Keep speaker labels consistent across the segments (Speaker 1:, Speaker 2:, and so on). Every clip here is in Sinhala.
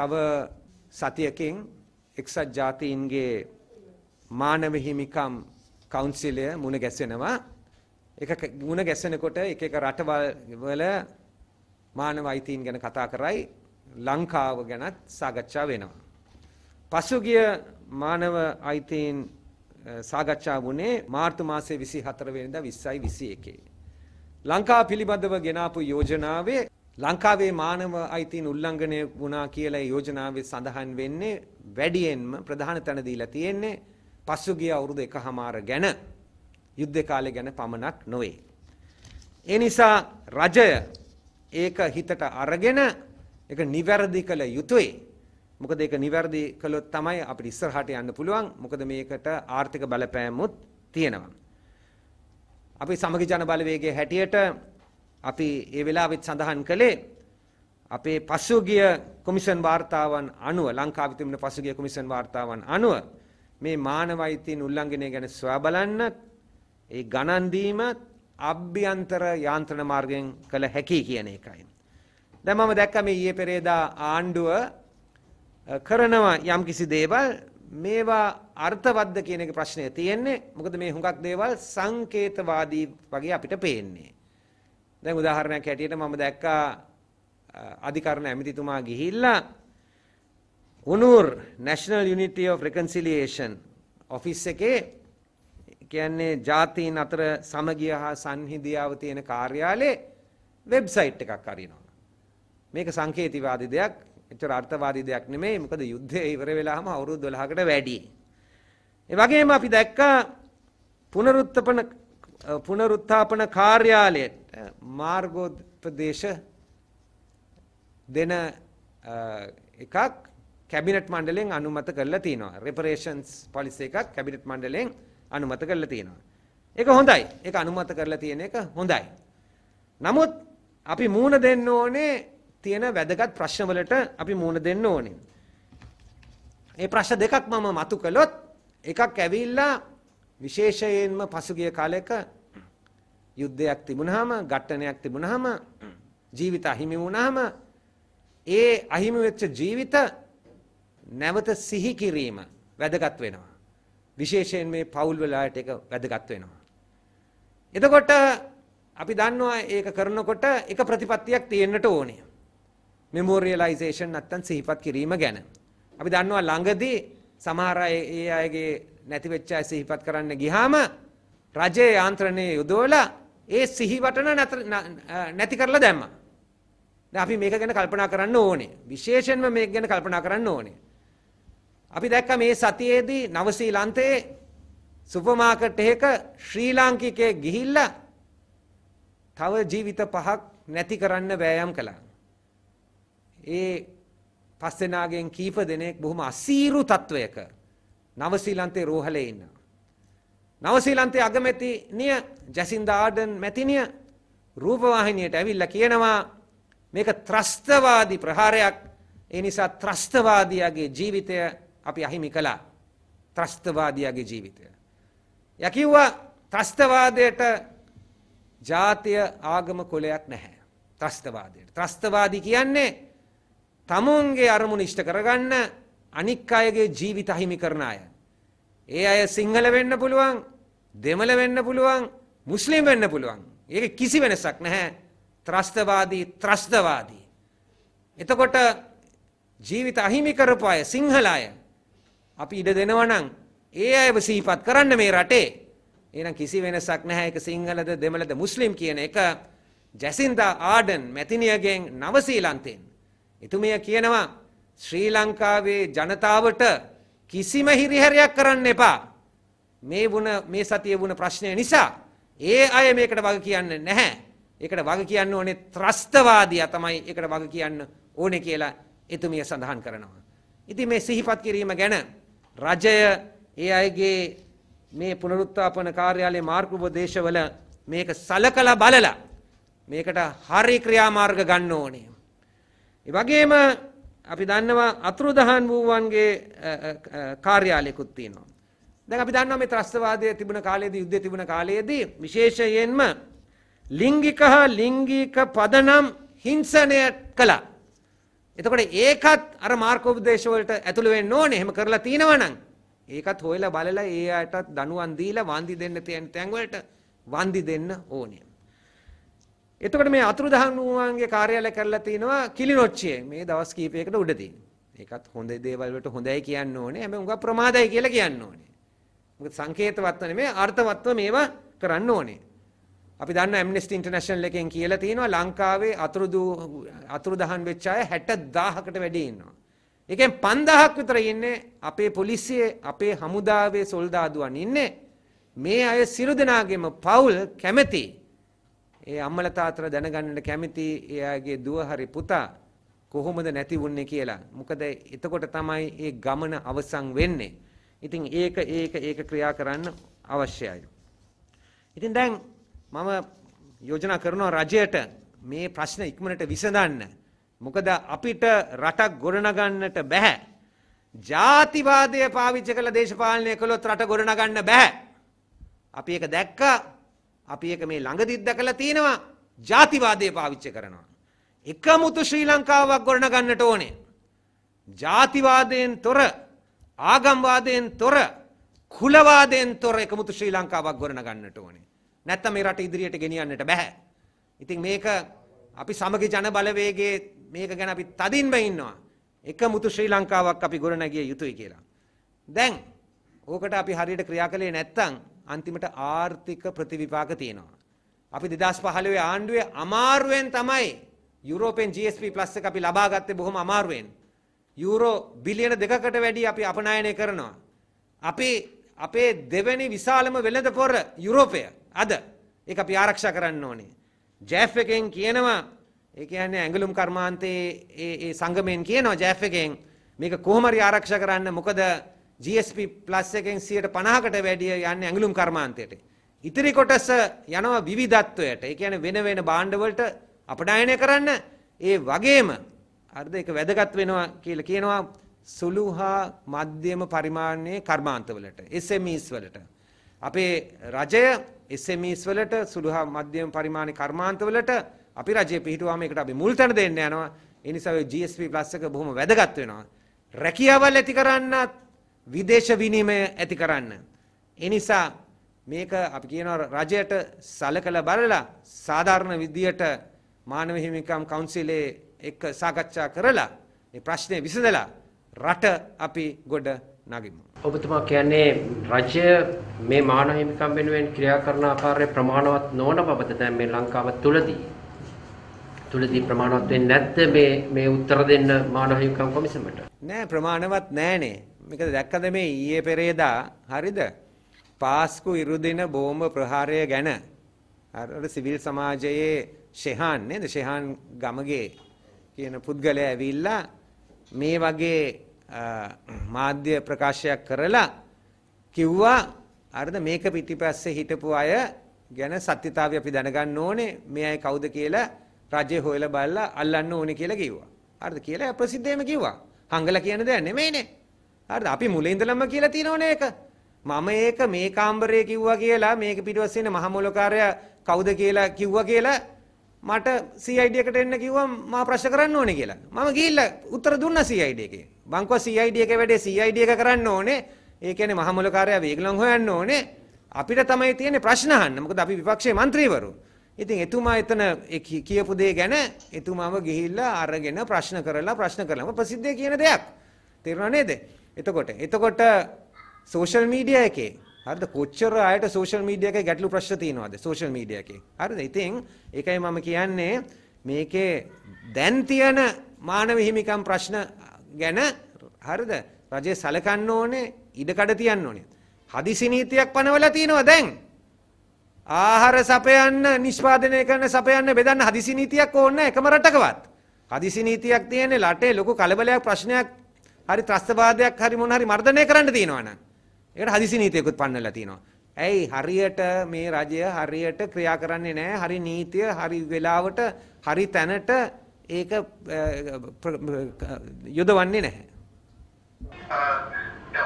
Speaker 1: තව සතියකින් එක්සත් ජාතීන්ගේ මානව හිමිකම් කවුන්සිලය මුණ ගැසෙනවා. ඒක මුණ ගැසෙනකොට එක එක රටවල් වල මානව අයිතීන් ගැන කතා කරයි ලංකාව ගැනත් සාකච්ඡා වෙනවා. පසුගිය මානව අයිතීන් සාකච්ඡා වුණේ මාර්තු මාසේ 24 වෙනිදා 20යි 21. ලංකාව පිළිබඳව ගෙනාපු යෝජනාවේ ලංකාවේ මානව අයිතීන් උල්ලංඝනය වුණා කියලා යෝජනාවේ සඳහන් වෙන්නේ වැඩියෙන්ම ප්‍රධාන තැන දීලා තියෙන්නේ පසුගිය අවුරුදු එකහමාර ගැන යුද්ධ කාලේ ගැන පමණක් නොවේ. ඒ නිසා රජය ඒක හිතට අරගෙන ඒක නිවැරදි කළ යුතුයි. මොකද ඒක නිවැරදි කළොත් තමයි අපිට ඉස්සරහට යන්න පුළුවන්. මොකද මේකට ආර්ථික බලපෑමුත් තියෙනවා. අපි සමගි ජන බලවේගයේ හැටියට අපි ඒ වෙලාවෙත් සඳහන් කළේ අපේ පසුගිය කොමිෂන් වාර්තාවන් අනුව ලංකාවේ තිබෙන පසුගිය කොමිෂන් වාර්තාවන් අනුව මේ මානව අයිතීන් උල්ලංඝනය ගැන සොයා බලන්නත් ඒ ගණන් දීමත් අභ්‍යන්තර යාන්ත්‍රණ මාර්ගයෙන් කළ හැකි කියන එකයි. දැන් මම දැක්ක මේ ඊයේ පෙරේදා ආණ්ඩුව කරනවා යම්කිසි දේවල් මේවා අර්ථවත්ද කියන එක ප්‍රශ්නය තියෙන්නේ. මොකද මේ හුඟක් දේවල් සංකේතවාදී වගේ අපිට පේන්නේ. දැන් උදාහරණයක් හැටියට මම දැක්කා අධිකරණ ඇමතිතුමා ගිහිල්ලා උනුර් National Unity of Reconciliation office එකේ කියන්නේ ජාතීන් අතර සමගිය හා සංහිඳියාව තියෙන කාර්යාලේ වෙබ්සයිට් එකක් අරිනවා. මේක සංකේතිවාදී දෙයක්, එච්චර අර්ථවාදී දෙයක් නෙමෙයි. මොකද යුද්ධය ඉවර වෙලාම අවුරුදු 12කට වැඩි. ඒ වගේම අපි දැක්කා පුනරුත්පන පුනරුත්ථාපන කාර්යාලයට මාර්ගෝපදේශ දෙන එකක් කැබිනට් මණ්ඩලෙන් අනුමත කරලා තියෙනවා. රිපරේෂන්ස් පොලිසි එකක් කැබිනට් මණ්ඩලෙන් අනුමත කරලා තියෙනවා. ඒක හොඳයි. ඒක අනුමත කරලා තියෙන එක හොඳයි. නමුත් අපි මූණ දෙන්න ඕනේ තියෙන වැදගත් ප්‍රශ්නවලට අපි මූණ දෙන්න ඕනේ. මේ ප්‍රශ්න දෙකක් මම මතු කළොත් එකක් ඇවිල්ලා විශේෂයෙන්ම පසුගිය කාලයක යුද්ධයක් තිබුණාම, ඝට්ටනයක් තිබුණාම, ජීවිත අහිමි වුණාම ඒ අහිමි වෙච්ච ජීවිත නැවත සිහි කිරීම වැදගත් වෙනවා. විශේෂයෙන් මේ පෞල් වෙලාට ඒක වැදගත් වෙනවා. එතකොට අපි දන්නවා ඒක කරනකොට එක ප්‍රතිපත්තියක් තියෙන්නට ඕනේ. මෙමෝරියලයිසේෂන් නැත්තම් සිහිපත් කිරීම ගැන. අපි දන්නවා ළඟදී සමහර ඒ අයගේ නැතිවෙච්ච අය සිහිපත් කරන්න ගිහාම රජයේ යාන්ත්‍රණයේ යොදවලා ඒ සිහිවටන නැති කරලා දැම්මා. දැන් අපි මේක ගැන කල්පනා කරන්න ඕනේ. විශේෂයෙන්ම මේක ගැන කල්පනා කරන්න ඕනේ. අපි දැක්ක මේ සතියේදී නව ශ්‍රීලන්තයේ සුපර් මාකට් එකක ශ්‍රී ලාංකිකයෙක් ගිහිල්ලා තව ජීවිත පහක් නැති කරන්න වෑයම් කළා. ඒ පස්සෙනාගෙන් කීප දෙනෙක් බොහොම අසීරු තත්වයක නවසීලන්තේ රෝහලේ ඉන්නවා. නවසීලන්තේ අගමැතිනිය ජැසින්දා ආඩන් මැතිනිය රූපවාහිනියට ඇවිල්ලා කියනවා මේක ත්‍රස්තවාදී ප්‍රහාරයක්. ඒ නිසා ත්‍රස්තවාදියාගේ ජීවිතය අපි අහිමි කළා. ත්‍රස්තවාදියාගේ ජීවිතය. යකිව්වා ත්‍රස්තවාදයට ජාතිය ආගම කොලයක් නැහැ. ත්‍රස්තවාදයට. ත්‍රස්තවාදී කියන්නේ තමුන්ගේ අරමුණ ඉෂ්ට කරගන්න අනික් අයගේ ජීවිත අහිමි කරන අය. ඒ අය සිංහල වෙන්න පුළුවන් දෙමළ වෙන්න පුළුවන් මුස්ලිම් වෙන්න පුළුවන්. ඒක කිසි වෙනසක් නැහැ. ත්‍රස්තවාදී ත්‍රස්තවාදී. එතකොට ජීවිත අහිමි කරපු අය සිංහල අය අපි ඉඩ දෙනවනම් ඒ අයව සිහිපත් කරන්න මේ රටේ. එහෙනම් කිසි වෙනසක් නැහැ ඒක සිංහලද දෙමළද මුස්ලිම් කියන එක ජැසින්දා ආඩන් මැතිනියගෙන් නව සීලන්තෙන් එතුමිය කියනවා ශ්‍රී ලංකාවේ ජනතාවට කිසිම හිරිහැරයක් කරන්න එපා. මේ වුණ මේ සතිය වුණ ප්‍රශ්නය නිසා ඒ අය මේකට වග කියන්න නැහැ. ඒකට වග කියන්න ඕනේ ත්‍රස්තවාදියා තමයි ඒකට වග කියන්න ඕනේ කියලා එතුමිය සඳහන් කරනවා. ඉතින් මේ සිහිපත් කිරීම ගැන රජය ඒ අයගේ මේ පුනරුත්ථාපන කාර්යාලයේ මාර්ගෝපදේශවල මේක සලකලා බලලා මේකට හරි ක්‍රියාමාර්ග ගන්න ඕනේ. වගේම අපි දන්නවා අතුරුදහන් වූවන්ගේ කාර්යාලයකුත් තියෙනවා. දැන් අපි දන්නවා මේ ත්‍රස්තවාදය තිබුණ කාලයේදී යුද්ධය තිබුණ කාලයේදී විශේෂයෙන්ම ලිංගික හා ලිංගික පදනම් හිංසනය කළා. එතකොට ඒකත් අර මාර්කෝපදේශ වලට ඇතුළු වෙන්න ඕනේ. එහෙම කරලා තිනවනම් ඒකත් හොයලා බලලා ඒ අයටත් දනුවන් දීලා වන්දි දෙන්න තියෙන තැන් වලට වන්දි දෙන්න ඕනේ. එතකොට මේ අතුරුදහන් වූවන්ගේ කාර්යාලය කරලා තිනවා කිලිනොච්චියේ මේ දවස් කීපයකට උඩදී. ඒකත් හොඳ දේවල් වලට හොඳයි කියන්න ඕනේ. හැබැයි උඟ ප්‍රමාදයි කියලා කියන්න ඕනේ. මොකද සංකේතවත්ව නෙමෙයි අර්ථවත්ව මේවා කරන්න ඕනේ. අපි දන්න ඇම්නස්ටි ඉන්ටර්නැෂනල් එකෙන් කියලා තියෙනවා ලංකාවේ අතුරුදු අතුරුදහන් වෙච්ච අය 60000කට වැඩි ඉන්නවා. ඒකෙන් 5000ක් විතර ඉන්නේ අපේ පොලිසියේ අපේ හමුදාවේ සොල්දාදුවන් ඉන්නේ. මේ අය සිරු දෙනාගේම පවුල් කැමැති ඒ අම්මල තාත්තලා දැනගන්නට කැමති එයාගේ දුව හරි පුතා කොහොමද නැති වුන්නේ කියලා. මොකද එතකොට තමයි ඒ ගමන අවසන් වෙන්නේ. ඉතින් ඒක ඒක ඒක ක්‍රියා කරන්න අවශ්‍යයි. ඉතින් දැන් මම යෝජනා කරනවා රජයට මේ ප්‍රශ්න ඉක්මනට විසඳන්න. මොකද අපිට රටක් ගොඩනගන්නට බැහැ. ජාතිවාදය පාවිච්චි කළ දේශපාලනය කළොත් රට ගොඩනගන්න බැහැ. අපි ඒක දැක්කා අපි එක මේ ළඟදිත් දැකලා තියෙනවා ජාතිවාදය පාවිච්චි කරනවා. එකමුතු ශ්‍රී ලංකාවක් ගොඩනගන්නට ඕනේ. ජාතිවාදයෙන් තොර ආගම්වාදයෙන් තොර කුලවාදයෙන් තොර එකමුතු ශ්‍රී ලංකාවක් ගොඩනගන්නට ඕනේ. නැත්තම් මේ රට ඉදිරියට ගෙනියන්නට බෑ. ඉතින් මේක අපි සමගි ජන බලවේගයේ මේක ගැන අපි තදින්ම ඉන්නවා. එකමුතු ශ්‍රී ලංකාවක් අපි ගොඩනගිය යුතුයි කියලා. දැන් ඕකට අපි හරියට ක්‍රියා කළේ නැත්තම් අන්තිමට ආර්ථික ප්‍රතිවිපාක තියෙනවා. අපි 2015 ආණ්ඩුවේ අමාරුවෙන් තමයි යුරෝපෙන් GSP ප්ලස් එක අපි ලබා ගත්තේ බොහොම අමාරුවෙන්. යුරෝ බිලියන දෙකකට වැඩි අපි අපනයනය කරනවා. අපි අපේ දෙවැනි විශාලම වෙළඳ පොර යුරෝපය අද ඒක අපි ආරක්ෂා කරන්න ඕනේ. ජැෆ් එකෙන් කියනවා ඒ කියන්නේ ඇඟලුම් කර්මාන්තයේ ඒ සංගමයෙන් කියනවා ජැෆ් එකෙන් මේක කොහොම හරි ආරක්ෂා කරන්න මොකද GSP ප්ලස් එකෙන් 150කට වැඩිය යන්නේ ඇඟලුම් කර්මාන්තයට. ඉතිරි කොටස යනවා විවිධත්වයට. ඒ කියන්නේ වෙන වෙන භාණ්ඩ වලට අපඩායනය කරන්න ඒ වගේම හරිද ඒක වැදගත් වෙනවා කියලා කියනවා සුළු හා මධ්‍යම පරිමාණයේ කර්මාන්ත වලට SMEs වලට. අපේ රජය SMEs වලට සුළු හා මධ්‍යම පරිමාණයේ කර්මාන්ත වලට අපි රජය පිහිටුවාම ඒකට අපි මුල් තැන දෙන්න යනවා. ඒ නිසා ඔය GSP ප්ලස් එක බොහොම වැදගත් වෙනවා. රැකියාවල් ඇති කරන්නත් විදේශ විනිමය ඇති කරන්න. එනිසා මේක අපි කියනවා රජයට සලකලා බලලා සාධාරණ විදියට මානව හිමිකම් කවුන්සිලේ එක්ක සාකච්ඡා කරලා මේ ප්‍රශ්නේ විසඳලා රට අපි ගොඩ නගිමු. ඔබතුමා කියන්නේ රජය මේ මානව හිමිකම් වෙනුවෙන් ක්‍රියා කරන ආකාරය ප්‍රමාණවත් නොවන බවද දැන් මේ ලංකාව තුලදී තුලදී ප්‍රමාණවත් වෙන්නේ නැද්ද මේ මේ උත්තර දෙන්න මානව හිමිකම් කොමිසමට? නෑ ප්‍රමාණවත් නෑනේ. මේක දැක්කද මේ ඊයේ පෙරේදා හරිද පාස්කු ඉරුදින බෝම්බ ප්‍රහාරය ගැන අර සිවිල් සමාජයේ ෂෙහාන් නේද ෂෙහාන් ගමගේ කියන පුද්ගලයා ඇවිල්ලා මේ වගේ මාධ්‍ය ප්‍රකාශයක් කරලා කිව්වා අරද මේක පිටිපස්සේ හිටපු අය ගැන සත්‍යතාවය අපි දැනගන්න ඕනේ මේ අය කවුද කියලා රජේ හොයලා බලලා අල්ලන්න ඕනේ කියලා කිව්වා. හරිද කියලා ප්‍රසිද්ධයෙන්ම කිව්වා. හංගලා කියන දේ නෙමෙයිනේ. හරිද? අපි මුලින් ඉඳලම කියලා තියෙනවනේ ඒක. මම ඒක මේ කාමරේ කිව්වා කියලා මේක පිටිපස්සේ ඉන්න මහමොලකාරයා කවුද කියලා කිව්වා කියලා මට CID එකට එන්න කිව්වා මම ප්‍රශ්න කරන්න ඕනේ කියලා. මම ගිහිල්ලා උත්තර දුන්නා CID එකේ. බංකෝ CID එකේ වැඩේ CID එක කරන්න ඕනේ. ඒ කියන්නේ මහමොලකාරයා වේගලම් හොයන්න ඕනේ. අපිට තමයි තියෙන්නේ ප්‍රශ්න අහන්න. මොකද අපි විපක්ෂයේ മന്ത്രിවරු. ඉතින් එතුමා එතන කියපු දේ ගැන එතුමාම ගිහිල්ලා අරගෙන ප්‍රශ්න කරලා ප්‍රශ්න කරලාම ප්‍රසිද්ධිය කියන දෙයක්. තේරුණා නේද? එතකොට එතකොට සෝෂල් මීඩියා එකේ හරිද කොච්චර අයට සෝෂල් මීඩියා එකේ ගැටලු ප්‍රශ්න තියෙනවද සෝෂල් මීඩියා එකේ හරිද ඉතින් ඒකයි මම කියන්නේ මේකේ දැන් තියෙන මානව හිමිකම් ප්‍රශ්න ගැන හරිද රජය සලකන්න ඕනේ ඉඩකඩ තියන්න ඕනේ හදිසි නීතියක් පනවලා තියෙනවා දැන් ආහාර සපයන්න නිෂ්පාදනය කරන සපයන්න බෙදන්න හදිසි නීතියක් ඕනේ එකම රටකවත් හදිසි නීතියක් තියෙන්නේ ලටේ ලොකු කලබලයක් ප්‍රශ්නයක් හරි ත්‍රස්තවාදයක් හරි මොන හරි මර්ධනය කරන්න තියෙනවා නම් ඒකට හදිසි නීතියකුත් පන්නලා තියෙනවා. ඇයි හරියට මේ රජය හරියට ක්‍රියා කරන්නේ නැහැ. හරි නීතිය හරි වෙලාවට හරි තැනට ඒක යොදවන්නේ නැහැ.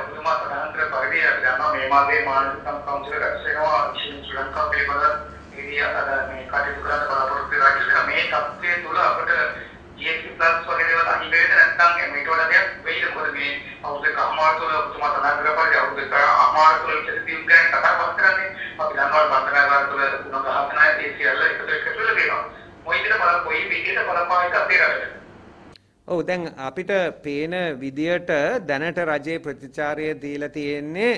Speaker 1: ඔබතුමා ප්‍රධානතර පරිදි අපි දන්නවා මේ මාසේ මානසික කවුන්සිල රැස් වෙනවා ශ්‍රී ලංකාව පිළිබඳ මේ කටයුතු කරන්න බලාපොරොත්තු වෙනවා මේ තත්ත්වය තුළ අපිට EXP plus වගේ දේවල් අහිමි වෙන්න නැත්නම් මේට වඩා දෙයක් වෙයිද මොකද මේ අවුරුදු එක අමාරු තුළ ඔබතුමා සඳහන් කරපු අවුරුදු එක අමාරු තුළ ඉතිරිම් ගැන කතා බස් කරන්නේ අපි දන්නවා බන්ධනාගාර තුළ තුන ගහගෙන ඒ සියල්ල එකතු එකතු වෙලා වෙනවා මොයිදට බල කොයි විදිහට බලපායිද අපේ රටට ඔව් දැන් අපිට පේන විදියට දැනට රජයේ ප්‍රතිචාරය දීලා තියෙන්නේ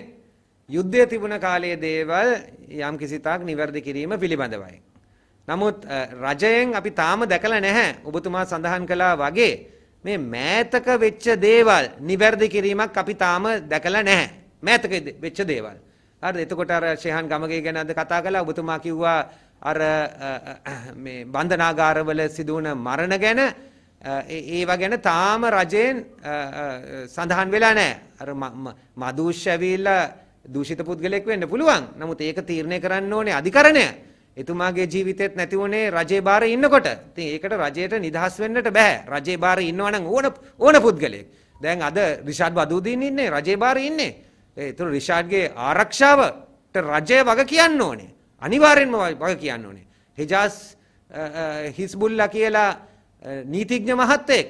Speaker 1: යුද්ධය තිබුණ කාලයේ දේවල් යම් කිසි තාක් નિවර්ධ කිරීම පිළිබඳවයි. නමුත් රජයෙන් අපි තාම දැකලා නැහැ ඔබතුමා සඳහන් කළා වගේ මේ මෑතක වෙච්ච දේවල් නිවැරදි කිරීමක් අපි තාම දැකලා නැහැ. මෑතක වෙච්ච දේවල්. හරිද? එතකොට අර ෂේහන් ගමගේ ගැන අද කතා කළා. ඔබතුමා කිව්වා අර මේ බන්ධනාගාරවල සිදු වුණ මරණ ගැන ඒවා ගැන තාම රජයෙන් සඳහන් වෙලා නැහැ. අර මදූෂ්‍ය ඇවිල්ලා දූෂිත පුද්ගලෙක් වෙන්න පුළුවන්. නමුත් ඒක තීරණය කරන්න ඕනේ අධිකරණය. එතුමාගේ ජීවිතෙත් නැති වුණේ රජේ බාරේ ඉන්නකොට. ඉතින් ඒකට රජයට නිදහස් වෙන්නට බෑ. රජේ බාරේ ඉන්නවනම් ඕන ඕන පුද්ගලයෙක්. දැන් අද රිෂාඩ් බදූදීන් ඉන්නේ රජේ බාරේ ඉන්නේ. ඒතර රිෂාඩ්ගේ ආරක්ෂාවට රජය වග කියන්න ඕනේ. අනිවාර්යෙන්ම වග කියන්න ඕනේ. හෙජාස් හිස්බුල්ලා කියලා නීතිඥ මහත්තයෙක්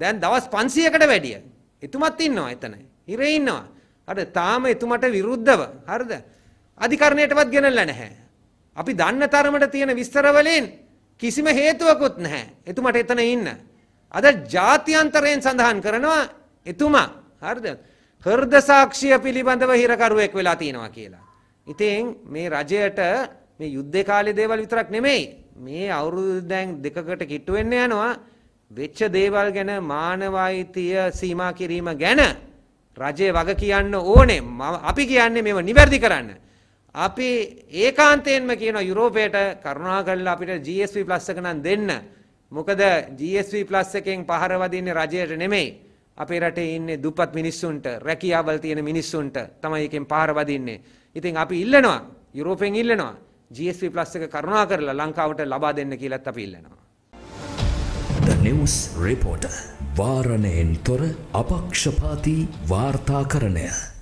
Speaker 1: දැන් දවස් 500කට වැඩිය. එතුමත් ඉන්නවා එතන. හිරේ ඉන්නවා. අර තාම එතුමට විරුද්ධව හරිද? අධිකරණයටවත් ගෙනල්ලා නැහැ. අපි දන්න තරමට තියෙන විස්තරවලින් කිසිම හේතුවකුත් නැහැ. එතුමට එතන ඉන්න. අද ජාත්‍යන්තරයෙන් සඳහන් කරනවා එතුමා හරිද? හෘද සාක්ෂිය පිළිබඳව හිරකරුවෙක් වෙලා තියෙනවා කියලා. ඉතින් මේ රජයට මේ යුද්ධේ කාලේ දේවල් විතරක් නෙමෙයි මේ අවුරුදු දැන් දෙකකට කිට්ටු වෙන්න යනවා වෙච්ච දේවල් ගැන මානවයිතිය සීමා කිරීම ගැන රජය වග කියන්න ඕනේ අපි කියන්නේ මේව නිවැරදි කරන්න අපි ඒකාන්තයෙන්ම කියන යුරෝපයට කරුණා කරලා අපිට GSP ප්ලස් එක නම් දෙන්න. මොකද GSP ප්ලස් එකෙන් පහර වදින්නේ රජයට නෙමෙයි. අපේ රටේ ඉන්නේ දුප්පත් මිනිස්සුන්ට, රැකියාවල් තියෙන මිනිස්සුන්ට තමයි එකෙන් පහර වදින්නේ. ඉතින් අපි ඉල්ලනවා යුරෝපෙන් ඉල්ලනවා GSP ප්ලස් එක කරුණා කරලා ලංකාවට ලබා දෙන්න කියලාත් අපි ඉල්ලනවා. The News Reporter වාරණයෙන් තොර අපක්ෂපාතී වාර්තාකරණය